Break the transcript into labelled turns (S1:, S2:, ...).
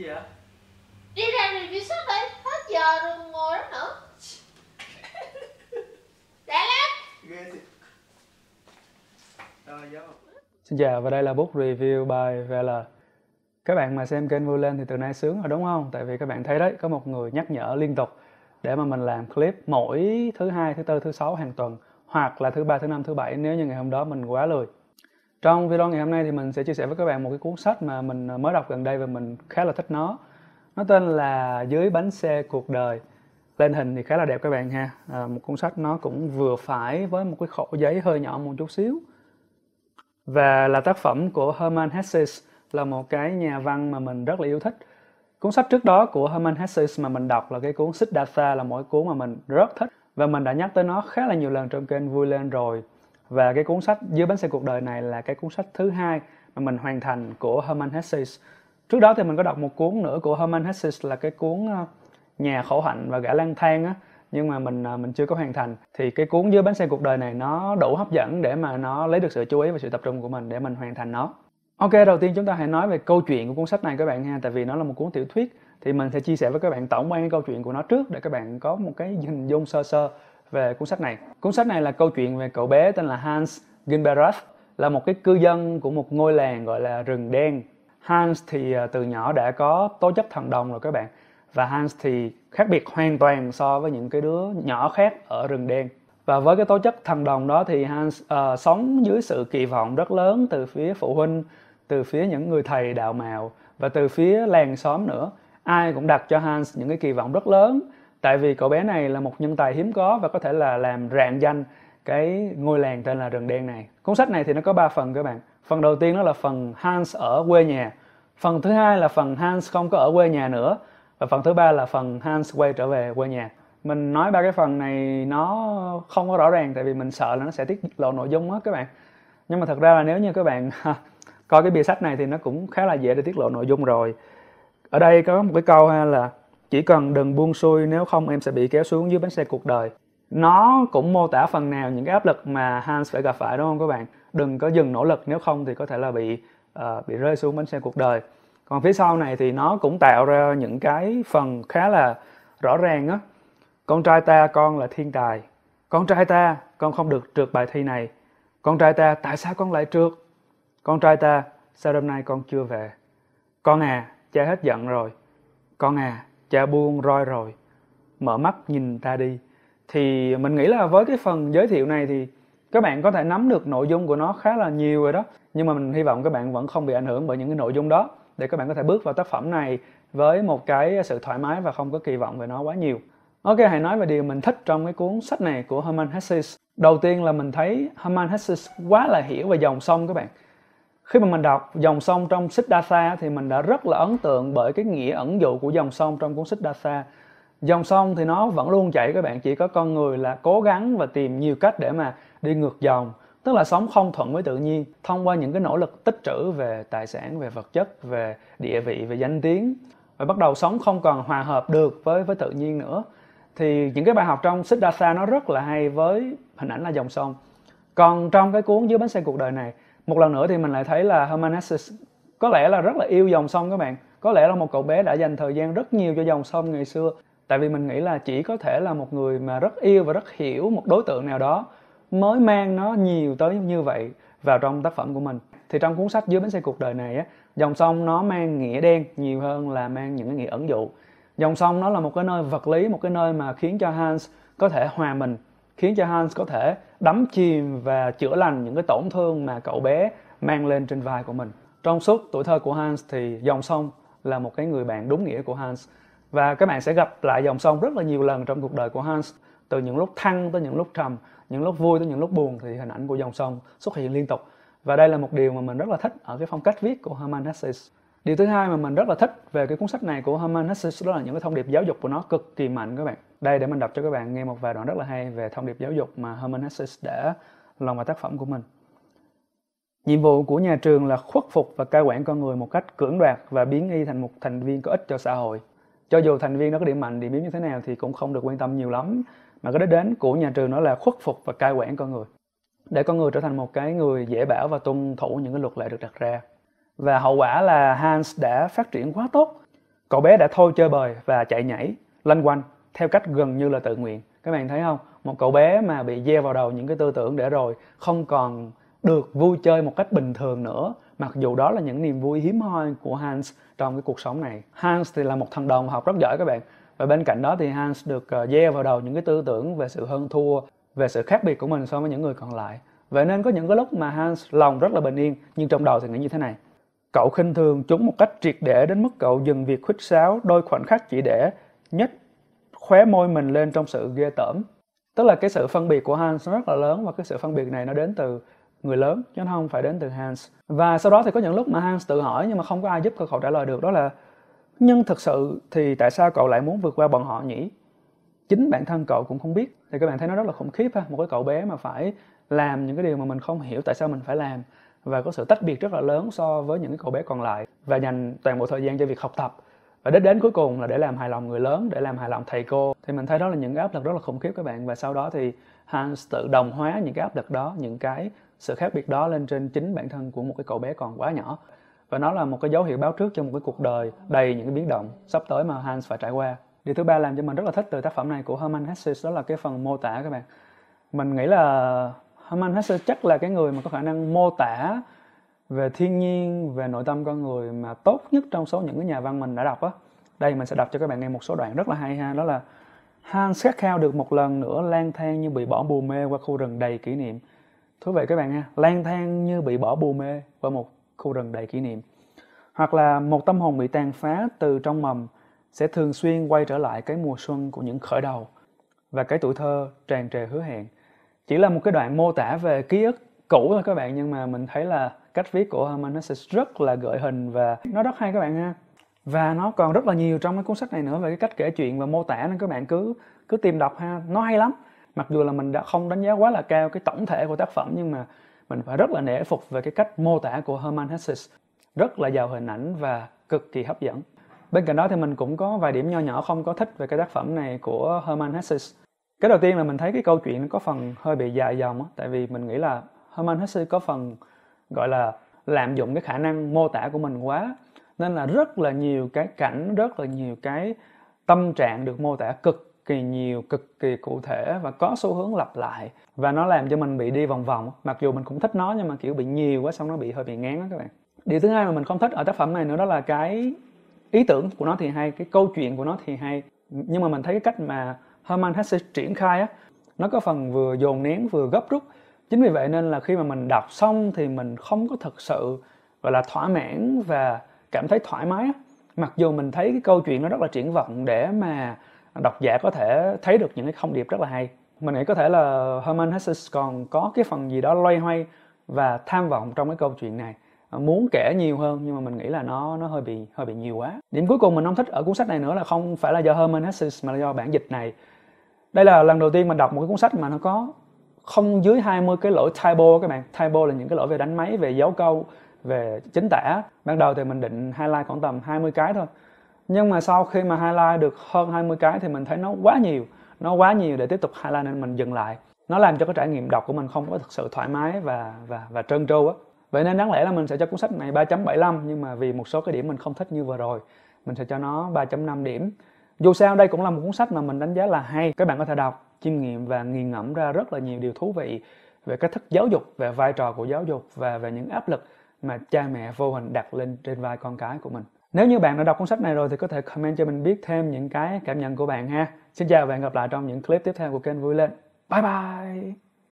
S1: gì vậy đi ra review sách đi hết giờ rồi ngồi đó nữa đã lắm ghê Xin chào và đây là book review bài về là các bạn mà xem kênh vui lên thì từ nay sướng rồi đúng không? Tại vì các bạn thấy đấy có một người nhắc nhở liên tục để mà mình làm clip mỗi thứ hai, thứ tư, thứ sáu hàng tuần hoặc là thứ ba, thứ năm, thứ bảy nếu như ngày hôm đó mình quá lười. Trong video ngày hôm nay thì mình sẽ chia sẻ với các bạn một cái cuốn sách mà mình à, mới đọc gần đây và mình khá là thích nó. Nó tên là Dưới bánh xe cuộc đời. Lên hình thì khá là đẹp các bạn ha. À, một cuốn sách nó cũng vừa phải với một cái khổ giấy hơi nhỏ một chút xíu. Và là tác phẩm của Herman Hesse là một cái nhà văn mà mình rất là yêu thích. Cuốn sách trước đó của Herman Hesse mà mình đọc là cái cuốn Siddhartha là mỗi cuốn mà mình rất thích và mình đã nhắc tới nó khá là nhiều lần trong kênh vui lên rồi và cái cuốn sách dưới bánh xe cuộc đời này là cái cuốn sách thứ hai mà mình hoàn thành của Herman Hesse trước đó thì mình có đọc một cuốn nữa của Herman Hesse là cái cuốn ờ, nhà khổ hạnh và gã lang thang á nhưng mà mình ờ, mình chưa có hoàn thành thì cái cuốn dưới bánh xe cuộc đời này nó đủ hấp dẫn để mà nó lấy được sự chú ý và sự tập trung của mình để mình hoàn thành nó ok đầu tiên chúng ta hãy nói về câu chuyện của cuốn sách này các bạn ha tại vì nó là một cuốn tiểu thuyết thì mình sẽ chia sẻ với các bạn tổng quan cái câu chuyện của nó trước để các bạn có một cái hình dung sơ sơ về cuốn sách này. Cuốn sách này là câu chuyện về cậu bé tên là Hans Gilbert là một cái cư dân của một ngôi làng gọi là rừng đen. Hans thì à, từ nhỏ đã có tố chất thần đồng rồi các bạn và Hans thì khác biệt hoàn toàn so với những cái đứa nhỏ khác ở rừng đen. Và với cái tố chất thần đồng đó thì Hans uh, sống dưới sự kỳ vọng rất lớn từ phía phụ huynh, từ phía những người thầy đạo mạo và từ phía làng xóm nữa. Ai cũng đặt cho Hans những cái kỳ vọng rất lớn tại vì cậu bé này là một nhân tài hiếm có và có thể là làm rạng danh cái ngôi làng tên là rừng đen này cuốn sách này thì nó có 3 phần các bạn phần đầu tiên đó là phần Hans ở quê nhà phần thứ hai là phần Hans không có ở quê nhà nữa và phần thứ ba là phần Hans quay trở về quê nhà mình nói ba cái phần này nó không có rõ ràng tại vì mình sợ là nó sẽ tiết lộ nội dung á các bạn nhưng mà thật ra là nếu như các bạn coi cái bìa sách này thì nó cũng khá là dễ để tiết lộ nội dung rồi ở đây có một cái câu ha là chỉ cần đừng buông xuôi nếu không em sẽ bị kéo xuống dưới bánh xe cuộc đời nó cũng mô tả phần nào những cái áp lực mà Hans phải gặp phải đúng không các bạn đừng có dừng nỗ lực nếu không thì có thể là bị uh, bị rơi xuống bánh xe cuộc đời còn phía sau này thì nó cũng tạo ra những cái phần khá là rõ ràng á con trai ta con là thiên tài con trai ta con không được trượt bài thi này con trai ta tại sao con lại trượt con trai ta sao hôm nay con chưa về con à cha hết giận rồi con à cha buông roi rồi mở mắt nhìn ta đi thì mình nghĩ là với cái phần giới thiệu này thì các bạn có thể nắm được nội dung của nó khá là nhiều rồi đó nhưng mà mình hy vọng các bạn vẫn không bị ảnh hưởng bởi những cái nội dung đó để các bạn có thể bước vào tác phẩm này với một cái sự thoải mái và không có kỳ vọng về nó quá nhiều Ok, hãy nói về điều mình thích trong cái cuốn sách này của Herman Hesse. Đầu tiên là mình thấy Herman Hesse quá là hiểu về dòng sông các bạn khi mà mình đọc dòng sông trong Siddhartha thì mình đã rất là ấn tượng bởi cái nghĩa ẩn dụ của dòng sông trong cuốn Siddhartha dòng sông thì nó vẫn luôn chảy các bạn chỉ có con người là cố gắng và tìm nhiều cách để mà đi ngược dòng tức là sống không thuận với tự nhiên thông qua những cái nỗ lực tích trữ về tài sản về vật chất về địa vị về danh tiếng và bắt đầu sống không còn hòa hợp được với với tự nhiên nữa thì những cái bài học trong Siddhartha nó rất là hay với hình ảnh là dòng sông còn trong cái cuốn dưới bánh xe cuộc đời này một lần nữa thì mình lại thấy là Hermanassis có lẽ là rất là yêu dòng sông các bạn có lẽ là một cậu bé đã dành thời gian rất nhiều cho dòng sông ngày xưa tại vì mình nghĩ là chỉ có thể là một người mà rất yêu và rất hiểu một đối tượng nào đó mới mang nó nhiều tới như vậy vào trong tác phẩm của mình thì trong cuốn sách dưới bến xe cuộc đời này á dòng sông nó mang nghĩa đen nhiều hơn là mang những cái nghĩa ẩn dụ dòng sông nó là một cái nơi vật lý một cái nơi mà khiến cho Hans có thể hòa mình khiến cho Hans có thể đắm chìm và chữa lành những cái tổn thương mà cậu bé mang lên trên vai của mình. Trong suốt tuổi thơ của Hans thì dòng sông là một cái người bạn đúng nghĩa của Hans và các bạn sẽ gặp lại dòng sông rất là nhiều lần trong cuộc đời của Hans từ những lúc thăng tới những lúc trầm những lúc vui tới những lúc buồn thì hình ảnh của dòng sông xuất hiện liên tục và đây là một điều mà mình rất là thích ở cái phong cách viết của Herman Hesse điều thứ hai mà mình rất là thích về cái cuốn sách này của Herman Hesse đó là những cái thông điệp giáo dục của nó cực kỳ mạnh các bạn đây để mình đọc cho các bạn nghe một vài đoạn rất là hay về thông điệp giáo dục mà Herman Hesse đã lồng vào tác phẩm của mình. Nhiệm vụ của nhà trường là khuất phục và cai quản con người một cách cưỡng đoạt và biến y thành một thành viên có ích cho xã hội. Cho dù thành viên đó có điểm mạnh, điểm yếu như thế nào thì cũng không được quan tâm nhiều lắm. Mà cái đích đến của nhà trường đó là khuất phục và cai quản con người. Để con người trở thành một cái người dễ bảo và tuân thủ những cái luật lệ được đặt ra. Và hậu quả là Hans đã phát triển quá tốt. Cậu bé đã thôi chơi bời và chạy nhảy, lanh quanh theo cách gần như là tự nguyện các bạn thấy không một cậu bé mà bị gieo vào đầu những cái tư tưởng để rồi không còn được vui chơi một cách bình thường nữa mặc dù đó là những niềm vui hiếm hoi của Hans trong cái cuộc sống này Hans thì là một thằng đồng học rất giỏi các bạn và bên cạnh đó thì Hans được ờ, gieo vào đầu những cái tư tưởng về sự hơn thua về sự khác biệt của mình so với những người còn lại vậy nên có những cái lúc mà Hans lòng rất là bình yên nhưng trong đầu thì nghĩ như thế này cậu khinh thường chúng một cách triệt để đến mức cậu dừng việc khuếch sáo đôi khoảnh khắc chỉ để nhất khóe môi mình lên trong sự ghê tởm tức là cái sự phân biệt của Hans rất là lớn và cái sự phân biệt này nó đến từ người lớn chứ nó không phải đến từ Hans và sau đó thì có những lúc mà Hans tự hỏi nhưng mà không có ai giúp cậu trả lời được đó là nhưng thực sự thì tại sao cậu lại muốn vượt qua bọn họ nhỉ chính bản thân cậu cũng không biết thì các bạn thấy nó rất là khủng khiếp ha một cái cậu bé mà phải làm những cái điều mà mình không hiểu tại sao mình phải làm và có sự tách biệt rất là lớn so với những cái cậu bé còn lại và dành toàn bộ thời gian cho việc học tập và đích đến cuối cùng là để làm hài lòng người lớn để làm hài lòng thầy cô thì mình thấy đó là những cái áp lực rất là khủng khiếp các bạn và sau đó thì Hans tự đồng hóa những cái áp lực đó những cái sự khác biệt đó lên trên chính bản thân của một cái cậu bé còn quá nhỏ và nó là một cái dấu hiệu báo trước cho một cái cuộc đời đầy những cái biến động sắp tới mà Hans phải trải qua điều thứ ba làm cho mình rất là thích từ tác phẩm này của Herman Hesse đó là cái phần mô tả các bạn mình nghĩ là Herman Hesse chắc là cái người mà có khả năng mô tả về thiên nhiên về nội tâm con người mà tốt nhất trong số những cái nhà văn mình đã đọc á đây mình sẽ đọc cho các bạn nghe một số đoạn rất là hay ha đó là Hans khát khao được một lần nữa lang thang như bị bỏ bù mê qua khu rừng đầy kỷ niệm thú vị các bạn ha lang thang như bị bỏ bù mê qua một khu rừng đầy kỷ niệm hoặc là một tâm hồn bị tàn phá từ trong mầm sẽ thường xuyên quay trở lại cái mùa xuân của những khởi đầu và cái tuổi thơ tràn trề hứa hẹn chỉ là một cái đoạn mô tả về ký ức cũ thôi các bạn nhưng mà mình thấy là cách viết của Hesse rất là gợi hình và nó rất hay các bạn ha và nó còn rất là nhiều trong cái cuốn sách này nữa về cái cách kể chuyện và mô tả nên các bạn cứ cứ tìm đọc ha nó hay lắm mặc dù là mình đã không đánh giá quá là cao cái tổng thể của tác phẩm nhưng mà mình phải rất là nể phục về cái cách mô tả của Herman Hesse rất là giàu hình ảnh và cực kỳ hấp dẫn bên cạnh đó thì mình cũng có vài điểm nho nhỏ không có thích về cái tác phẩm này của Herman Hesse cái đầu tiên là mình thấy cái câu chuyện nó có phần hơi bị dài dòng á tại vì mình nghĩ là Herman Hesse có phần gọi là lạm dụng cái khả năng mô tả của mình quá nên là rất là nhiều cái cảnh rất là nhiều cái tâm trạng được mô tả cực kỳ nhiều cực kỳ cụ thể và có xu hướng lặp lại và nó làm cho mình bị đi vòng vòng mặc dù mình cũng thích nó nhưng mà kiểu bị nhiều quá xong nó bị hơi bị ngán đó các bạn điều thứ hai mà mình không thích ở tác phẩm này nữa đó là cái ý tưởng của nó thì hay cái câu chuyện của nó thì hay nhưng mà mình thấy cái cách mà Herman Hesse triển khai á nó có phần vừa dồn nén vừa gấp rút chính vì vậy nên là khi mà mình đọc xong thì mình không có thực sự gọi là thỏa mãn và cảm thấy thoải mái mặc dù mình thấy cái câu chuyện nó rất là triển vọng để mà độc giả có thể thấy được những cái thông điệp rất là hay mình nghĩ có thể là Herman Hesse còn có cái phần gì đó loay hoay và tham vọng trong cái câu chuyện này à, muốn kể nhiều hơn nhưng mà mình nghĩ là nó nó hơi bị hơi bị nhiều quá điểm cuối cùng mình không thích ở cuốn sách này nữa là không phải là do Herman Hesse mà là do bản dịch này đây là lần đầu tiên mình đọc một cái cuốn sách mà nó có không dưới 20 cái lỗi typo các bạn typo là những cái lỗi về đánh máy về dấu câu về chính tả ban đầu thì mình định highlight khoảng tầm 20 cái thôi nhưng mà sau khi mà highlight được hơn 20 cái thì mình thấy nó quá nhiều nó quá nhiều để tiếp tục highlight nên mình dừng lại nó làm cho cái trải nghiệm đọc của mình không có thực sự thoải mái và và và trơn tru á vậy nên đáng lẽ là mình sẽ cho cuốn sách này 3.75 nhưng mà vì một số cái điểm mình không thích như vừa rồi mình sẽ cho nó 3.5 điểm dù sao đây cũng là một cuốn sách mà mình đánh giá là hay các bạn có thể đọc chiêm nghiệm và nghiền ngẫm ra rất là nhiều điều thú vị về cách thức giáo dục về vai trò của giáo dục và về những áp lực mà cha mẹ vô hình đặt lên trên vai con cái của mình nếu như bạn đã đọc cuốn sách này rồi thì có thể comment cho mình biết thêm những cái cảm nhận của bạn ha xin chào và hẹn gặp lại trong những clip tiếp theo của kênh vui lên bye bye